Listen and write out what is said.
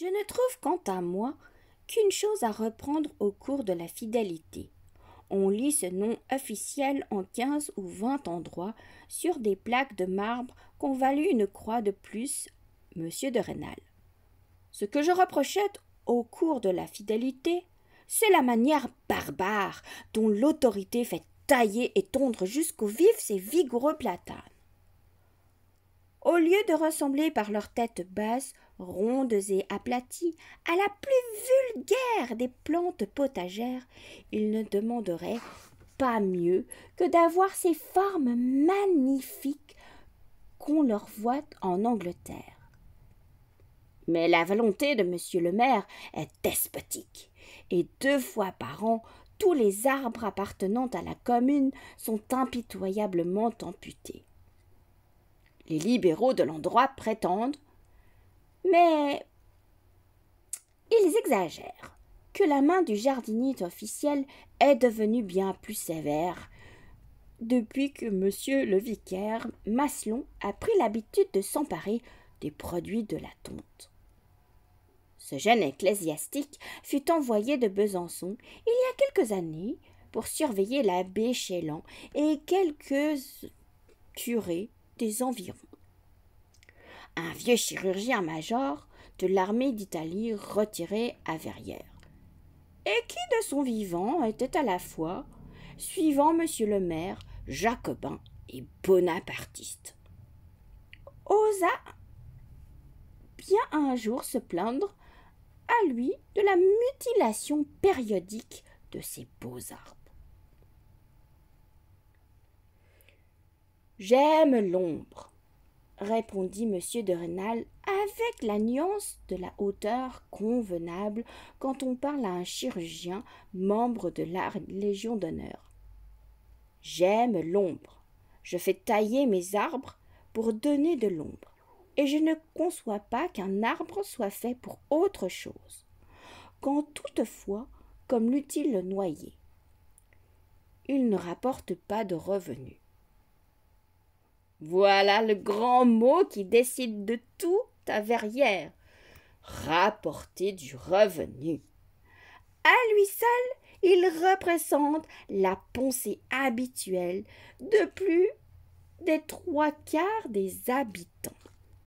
Je ne trouve quant à moi qu'une chose à reprendre au cours de la fidélité. On lit ce nom officiel en quinze ou vingt endroits sur des plaques de marbre qu'on valut une croix de plus, monsieur de Rênal. Ce que je reprochais au cours de la fidélité, c'est la manière barbare dont l'autorité fait tailler et tondre jusqu'au vif ces vigoureux platanes. Au lieu de ressembler par leur tête basse rondes et aplaties, à la plus vulgaire des plantes potagères, il ne demanderait pas mieux que d'avoir ces formes magnifiques qu'on leur voit en Angleterre. Mais la volonté de monsieur le maire est despotique, et deux fois par an tous les arbres appartenant à la commune sont impitoyablement amputés. Les libéraux de l'endroit prétendent, mais ils exagèrent que la main du jardinier officiel est devenue bien plus sévère depuis que monsieur le vicaire Maslon a pris l'habitude de s'emparer des produits de la tonte. Ce jeune ecclésiastique fut envoyé de Besançon il y a quelques années pour surveiller l'abbé Chélan et quelques curés des environs un vieux chirurgien-major de l'armée d'Italie retiré à Verrières, et qui de son vivant était à la fois, suivant monsieur le maire, jacobin et bonapartiste. Osa bien un jour se plaindre à lui de la mutilation périodique de ses beaux arbres. J'aime l'ombre, répondit Monsieur de Rênal avec la nuance de la hauteur convenable quand on parle à un chirurgien, membre de la Légion d'honneur. J'aime l'ombre. Je fais tailler mes arbres pour donner de l'ombre. Et je ne conçois pas qu'un arbre soit fait pour autre chose. Quand toutefois, comme l'utile noyer, il ne rapporte pas de revenus. Voilà le grand mot qui décide de tout à verrière, Rapporter du revenu. À lui seul, il représente la pensée habituelle de plus des trois quarts des habitants.